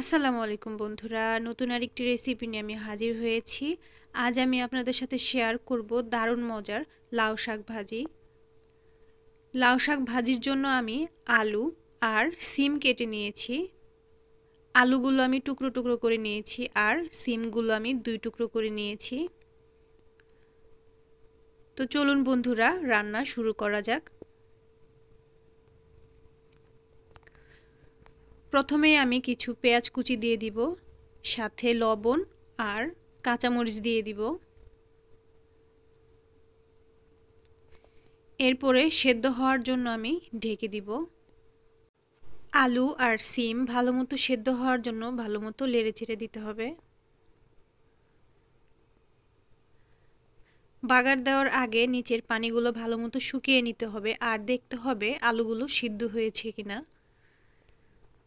আসসালামু আলাইকুম বন্ধুরা নতুন আরেকটি রেসিপি নিয়ে আমি হাজির হয়েছি আজ আমি আপনাদের সাথে শেয়ার করব দারুণ মজার লাউ শাক ভাজি লাউ শাক ভাজির জন্য আমি আলু আর সিম কেটে নিয়েছি আলুগুলো আমি টুকরো টুকরো করে নিয়েছি আর সিমগুলো আমি দুই টুকরো করে নিয়েছি তো চলুন বন্ধুরা রান্না শুরু করা যাক প্রথমে আমি কিছু পেঁয়াজ কুচি দিয়ে দিব সাথে লবণ আর কাঁচামরিচ দিয়ে দিব এরপরে সেদ্ধ হওয়ার জন্য আমি ঢেকে দিব আলু আর সিম ভালো মতো সেদ্ধ হওয়ার জন্য ভালো মতো লেড়ে ছেড়ে দিতে হবে বাগার দেওয়ার আগে নিচের পানিগুলো ভালো মতো শুকিয়ে নিতে হবে আর দেখতে হবে আলুগুলো সিদ্ধ হয়েছে কিনা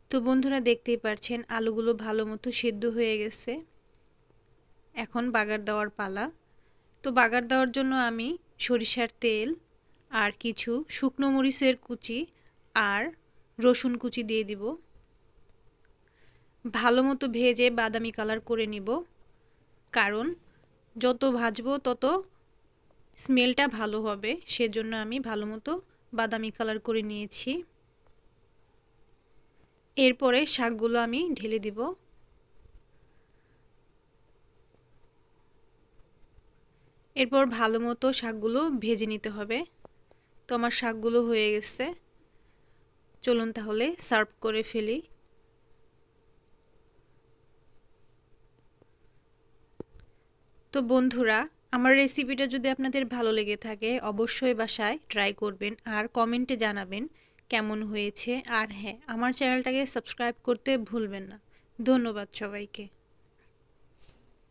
তো বন্ধুরা দেখতেই পারছেন আলুগুলো ভালো মতো সেদ্ধ হয়ে গেছে এখন বাগার দেওয়ার পালা তো বাগার দেওয়ার জন্য আমি সরিষার তেল আর কিছু শুকনো মরিচের কুচি আর রসুন কুচি দিয়ে দিব ভালো মতো ভেজে বাদামি কালার করে নিব কারণ যত ভাজবো তত স্মেলটা ভালো হবে সেজন্য আমি ভালো মতো বাদামি কালার করে নিয়েছি এরপরে শাকগুলো আমি ঢেলে দিব এরপর ভালো মতো শাকগুলো ভেজে নিতে হবে তো আমার শাকগুলো হয়ে গেছে চলুন তাহলে সার্ভ করে ফেলি তো বন্ধুরা আমার রেসিপিটা যদি আপনাদের ভালো লেগে থাকে অবশ্যই বাসায় ট্রাই করবেন আর কমেন্টে জানাবেন কেমন হয়েছে আর হ্যাঁ আমার চ্যানেলটাকে সাবস্ক্রাইব করতে ভুলবেন না ধন্যবাদ সবাইকে